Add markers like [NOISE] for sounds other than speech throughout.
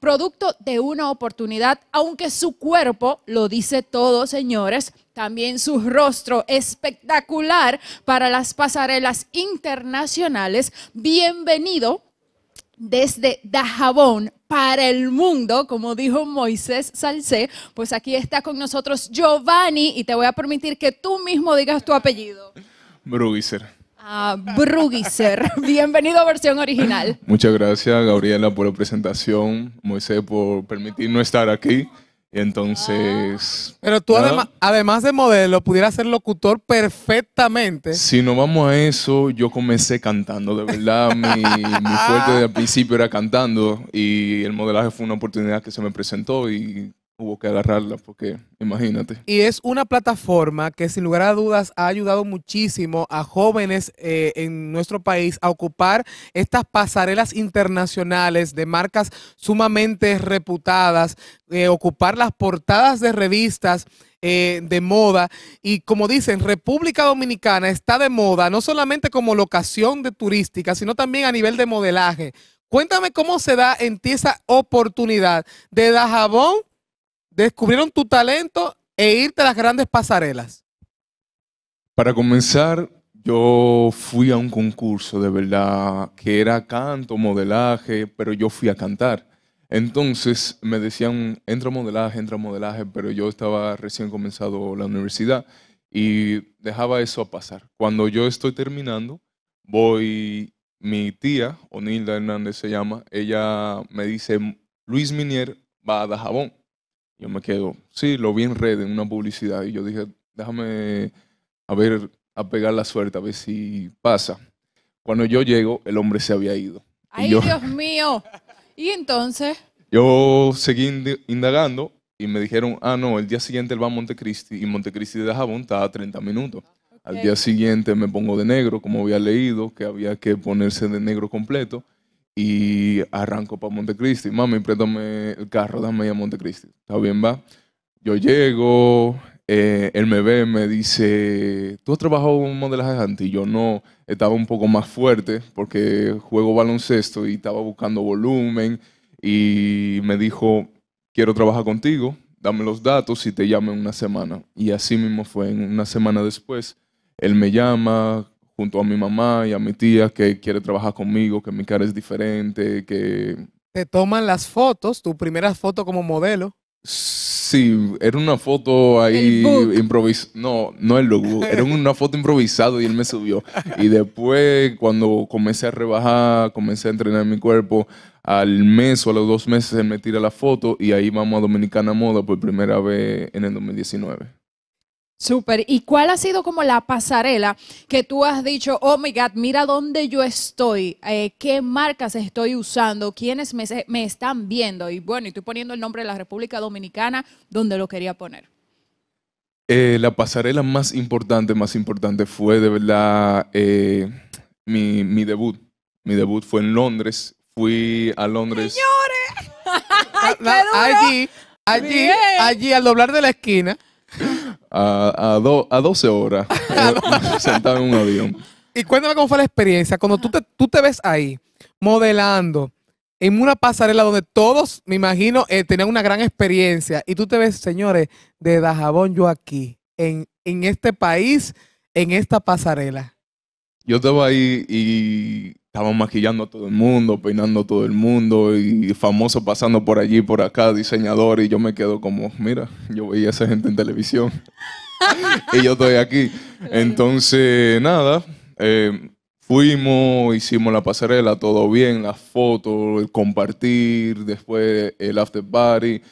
producto de una oportunidad, aunque su cuerpo, lo dice todo, señores, también su rostro espectacular para las pasarelas internacionales. Bienvenido desde Dajabón para el mundo, como dijo Moisés Salcé, pues aquí está con nosotros Giovanni y te voy a permitir que tú mismo digas tu apellido. Bruiser a Brugiser. [LAUGHS] Bienvenido a versión original. Muchas gracias, Gabriela, por la presentación. Moisés, por permitirnos estar aquí. entonces. Pero tú, además, además de modelo, pudieras ser locutor perfectamente. Si no vamos a eso, yo comencé cantando, de verdad. mi, fuerte de [LAUGHS] principio era cantando. Y el modelaje fue una oportunidad que se me presentó. Y hubo que agarrarla, porque imagínate. Y es una plataforma que sin lugar a dudas ha ayudado muchísimo a jóvenes eh, en nuestro país a ocupar estas pasarelas internacionales de marcas sumamente reputadas, eh, ocupar las portadas de revistas. Eh, de moda. Y como dicen, República Dominicana está de moda, no solamente como locación de turística, sino también a nivel de modelaje. Cuéntame cómo se da en ti esa oportunidad de Dajabón descubrieron tu talento e irte a las grandes pasarelas? Para comenzar, yo fui a un concurso de verdad que era canto, modelaje, pero yo fui a cantar. Entonces me decían, entra modelaje, entra modelaje, pero yo estaba recién comenzado la universidad y dejaba eso a pasar. Cuando yo estoy terminando, voy, mi tía, Onilda Hernández se llama, ella me dice, Luis Minier va a Dajabón. Yo me quedo, sí, lo vi en red, en una publicidad, y yo dije, déjame a ver, a pegar la suerte, a ver si pasa. Cuando yo llego, el hombre se había ido. ¡Ay, Dios mío! ¿Y entonces? Yo seguí indagando y me dijeron, ah, no, el día siguiente él va a Montecristi y Montecristi de Jabón está a 30 minutos. Al día siguiente me pongo de negro, como había leído, que había que ponerse de negro completo y arranco para Montecristi. Mami, préstame el carro, dame ya a Montecristi. Está bien, va. Yo llego, eh, él me ve, me dice, ¿tú has trabajado en modelaje antes? Y yo no, estaba un poco más fuerte porque juego baloncesto y estaba buscando volumen. Y me dijo, quiero trabajar contigo, dame los datos y te llamo en una semana. Y así mismo fue, en una semana después, él me llama, junto a mi mamá y a mi tía que quiere trabajar conmigo, que mi cara es diferente, que... Te toman las fotos, tu primera foto como modelo. Sí, era una foto ahí improvisada. No, no el logo. [LAUGHS] Era una foto improvisada y él me subió. Y después, cuando comencé a rebajar, comencé a entrenar mi cuerpo, al mes o a los dos meses él me tira la foto y ahí vamos a Dominicana Moda por primera vez en el 2019. Súper. ¿Y cuál ha sido como la pasarela que tú has dicho, oh my God, mira dónde yo estoy, eh, qué marcas estoy usando, quiénes me, están viendo? Y bueno, y estoy poniendo el nombre de la República Dominicana donde lo quería poner. Eh, la pasarela más importante, más importante fue de verdad eh, mi, debut. Mi debut fue en Londres. Fui a Londres. ¡Señores! [LAUGHS] allí, allí, allí al doblar de la esquina a, a, a 12 horas [LAUGHS] eh, sentado en un avión. Y cuéntame cómo fue la experiencia. Cuando tú te, tú te ves ahí, modelando, en una pasarela donde todos, me imagino, eh, tenían una gran experiencia, y tú te ves, señores, de Dajabón, yo aquí, en, en este país, en esta pasarela. Yo estaba ahí y estaban maquillando a todo el mundo, peinando a todo el mundo y famoso pasando por allí, por acá, diseñador, y yo me quedo como, mira, yo veía a esa gente en televisión y yo estoy aquí. Entonces, nada, eh, fuimos, hicimos la pasarela, todo bien, las fotos, el compartir, después el after party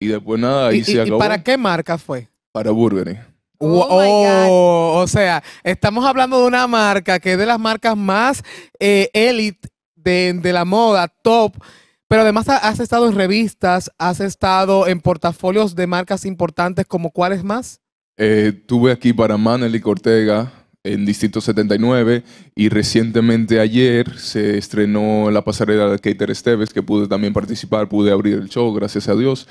y después nada, y, ¿Y para qué marca fue? Para Burberry. Oh, oh, o sea, estamos hablando de una marca que es de las marcas más élite eh, de, la moda, top. Pero además has estado en revistas, has estado en portafolios de marcas importantes, como cuáles más? Eh, tuve aquí para y Cortega en Distrito 79 y recientemente ayer se estrenó la pasarela de Keiter Esteves, que pude también participar, pude abrir el show, gracias a Dios.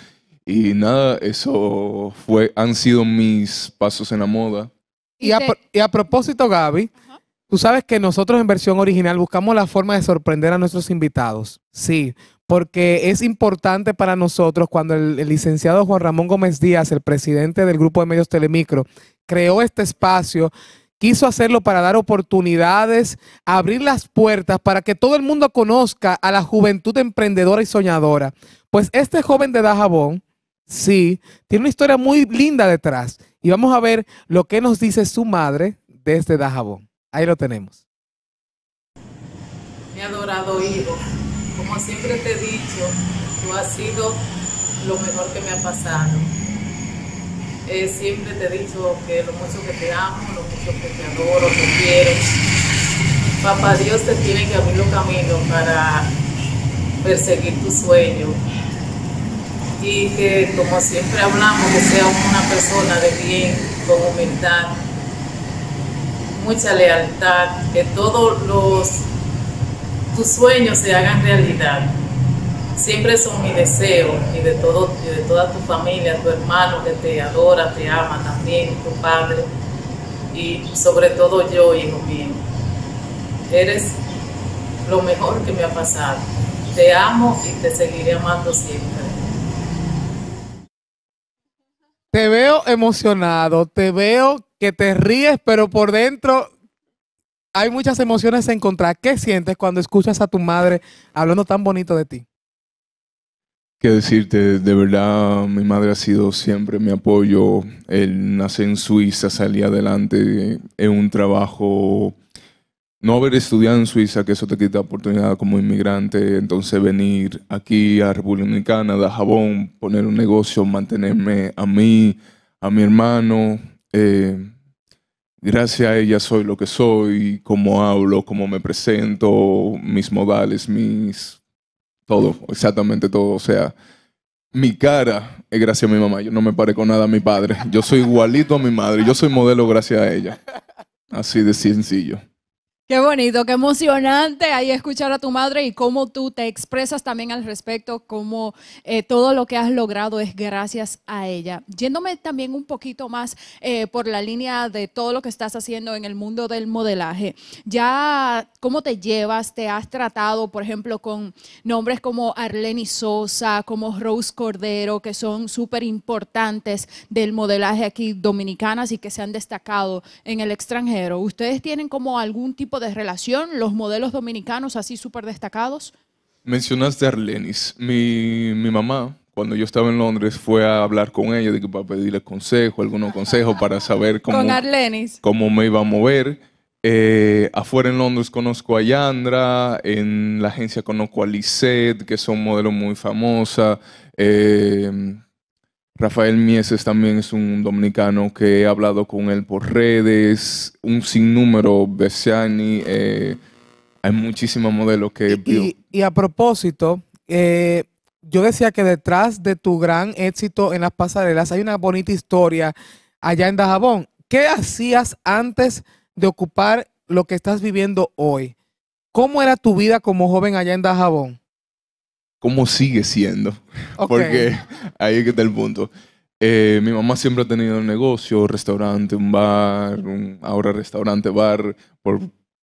Y nada, eso fue, han sido mis pasos en la moda. Y, a, propósito, Gaby, tú sabes que nosotros en versión original buscamos la forma de sorprender a nuestros invitados. Sí, porque es importante para nosotros cuando el, el, licenciado Juan Ramón Gómez Díaz, el presidente del grupo de medios Telemicro, creó este espacio, quiso hacerlo para dar oportunidades, abrir las puertas para que todo el mundo conozca a la juventud emprendedora y soñadora. Pues este joven de Dajabón Sí, tiene una historia muy linda detrás. Y vamos a ver lo que nos dice su madre desde Dajabón. Ahí lo tenemos. Mi adorado hijo, como siempre te he dicho, tú has sido lo mejor que me ha pasado. Eh, siempre te he dicho que lo mucho que te amo, lo mucho que te adoro, te quiero. Papá Dios te tiene que abrir los caminos para perseguir tu sueño y que como siempre hablamos, que sea una persona de bien, con humildad, mucha lealtad, que todos los tus sueños se hagan realidad. Siempre son mi deseo y de, todo, y de toda tu familia, tu hermano que te adora, te ama también, tu padre y sobre todo yo, hijo mío. Eres lo mejor que me ha pasado. Te amo y te seguiré amando siempre. Te veo emocionado, te veo que te ríes, pero por dentro hay muchas emociones en contra. ¿Qué sientes cuando escuchas a tu madre hablando tan bonito de ti? Qué decirte, de verdad mi madre ha sido siempre mi apoyo. Él nace en Suiza, salí adelante en un trabajo no haber estudiado en Suiza, que eso te quita oportunidad como inmigrante, entonces venir aquí a República Dominicana, a jabón, poner un negocio, mantenerme a mí, a mi hermano. Eh, gracias a ella soy lo que soy, cómo hablo, cómo me presento, mis modales, mis... Todo, exactamente todo. O sea, mi cara es gracias a mi mamá. Yo no me con nada a mi padre. Yo soy igualito a mi madre. Yo soy modelo gracias a ella. Así de sencillo. Qué bonito, qué emocionante ahí escuchar a tu madre y cómo tú te expresas también al respecto, cómo eh, todo lo que has logrado es gracias a ella. Yéndome también un poquito más eh, por la línea de todo lo que estás haciendo en el mundo del modelaje, ya cómo te llevas, te has tratado, por ejemplo, con nombres como y Sosa, como Rose Cordero, que son súper importantes del modelaje aquí dominicanas y que se han destacado en el extranjero. ¿Ustedes tienen como algún tipo de relación, los modelos dominicanos así súper destacados. Mencionaste a Arlenis. Mi, mamá, cuando yo estaba en Londres, fue a hablar con ella de que para pedirle consejo, algunos consejos para saber [LAUGHS] cómo, Arlenis. cómo me iba a mover. Eh, afuera en Londres conozco a Yandra, en la agencia conozco a Lisette, que son modelos muy famosas. Eh, Rafael Mieses también es un dominicano que he hablado con él por redes, un sinnúmero, Bessiani, eh, hay muchísimos modelos que... Y, a propósito, eh, yo decía que detrás de tu gran éxito en las pasarelas hay una bonita historia allá en Dajabón. ¿Qué hacías antes de ocupar lo que estás viviendo hoy? ¿Cómo era tu vida como joven allá en Dajabón? cómo sigue siendo. [LAUGHS] Porque ahí es que está el punto. Eh, mi mamá siempre ha tenido un negocio, restaurante, un bar, un, ahora restaurante, bar, por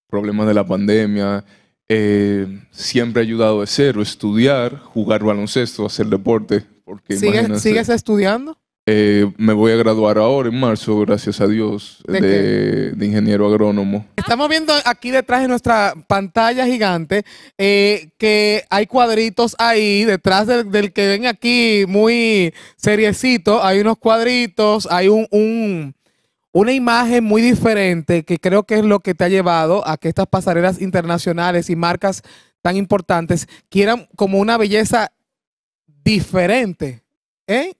problemas de la pandemia. Eh, siempre ha ayudado de cero, estudiar, jugar baloncesto, hacer deporte. Porque ¿Sigues, ¿Sigues estudiando? Eh, me voy a graduar ahora en marzo, gracias a Dios, ¿De, ingeniero agrónomo. Estamos viendo aquí detrás de nuestra pantalla gigante eh, que hay cuadritos ahí, detrás del, que ven aquí muy seriecito, hay unos cuadritos, hay un, un, una imagen muy diferente que creo que es lo que te ha llevado a que estas pasarelas internacionales y marcas tan importantes quieran como una belleza diferente. ¿Eh?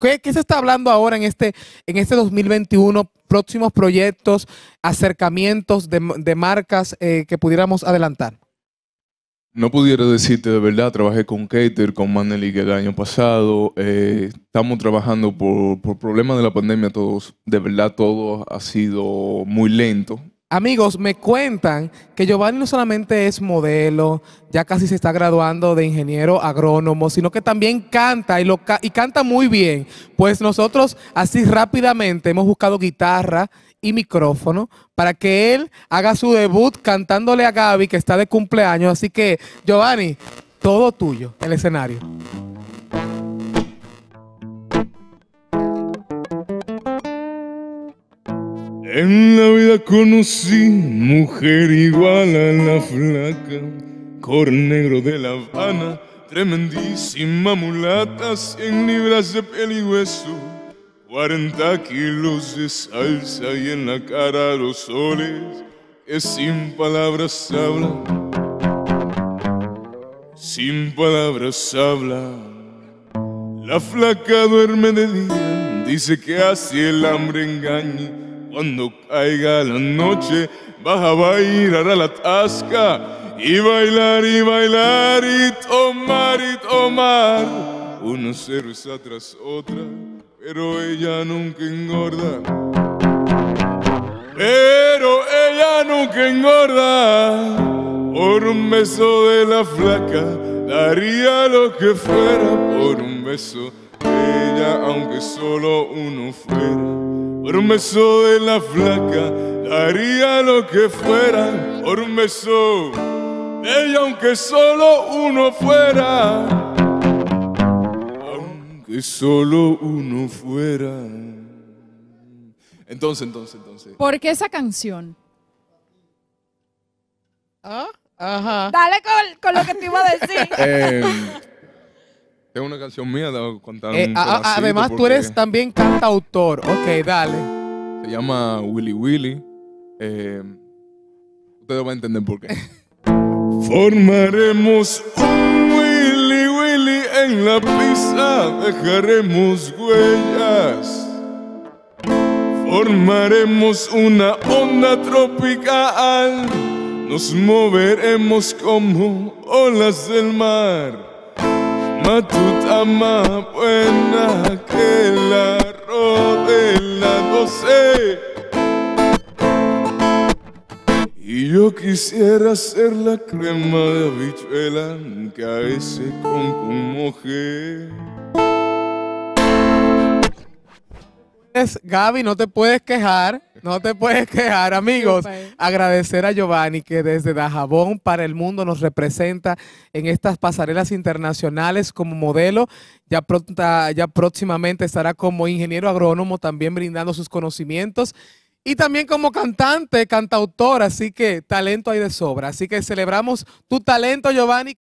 ¿Qué, se está hablando ahora en este, en este 2021? Próximos proyectos, acercamientos de, marcas eh, que pudiéramos adelantar. No pudiera decirte de verdad, trabajé con Cater, con que el año pasado. Eh, estamos trabajando por, por problemas de la pandemia todos. De verdad, todo ha sido muy lento. Amigos, me cuentan que Giovanni no solamente es modelo, ya casi se está graduando de ingeniero agrónomo, sino que también canta y, y canta muy bien. Pues nosotros así rápidamente hemos buscado guitarra y micrófono para que él haga su debut cantándole a Gaby que está de cumpleaños. Así que, Giovanni, todo tuyo, el escenario. En la vida conocí mujer igual a la flaca, cor negro de La Habana, tremendísima mulata, en libras de piel y hueso, 40 kilos de salsa y en la cara los soles que sin palabras habla, sin palabras habla. La flaca duerme de día, dice que así el hambre engaña cuando caiga la noche vas a bailar a la tasca y bailar y bailar y tomar y tomar Unos cerveza tras otra, pero ella nunca engorda. Pero ella nunca engorda por un beso de la flaca. Daría lo que fuera por un beso de ella, aunque solo uno fuera. Por un beso de la flaca haría lo que fuera. Por un beso de ella, aunque solo uno fuera. Aunque solo uno fuera. Entonces, entonces, entonces. ¿Por qué esa canción? ¿Ah? Ajá. Dale con, lo que te iba a decir. [LAUGHS] Em, es una canción mía, de contar eh, Además, tú eres también cantautor. Ok, dale. Se llama Willy Willy. Eh, ustedes van a entender por qué. [LAUGHS] Formaremos un Willy Willy en la pista dejaremos huellas. Formaremos una onda tropical, nos moveremos como olas del mar matuta más buena que la de la doce. Y yo quisiera ser la crema de habichuela que a ese con moje. Gabi Gaby, no te puedes quejar, no te puedes quejar, amigos. Agradecer a Giovanni que desde Dajabón para el mundo nos representa en estas pasarelas internacionales como modelo. Ya, ya próximamente estará como ingeniero agrónomo también brindando sus conocimientos y también como cantante, cantautor, así que talento hay de sobra. Así que celebramos tu talento, Giovanni.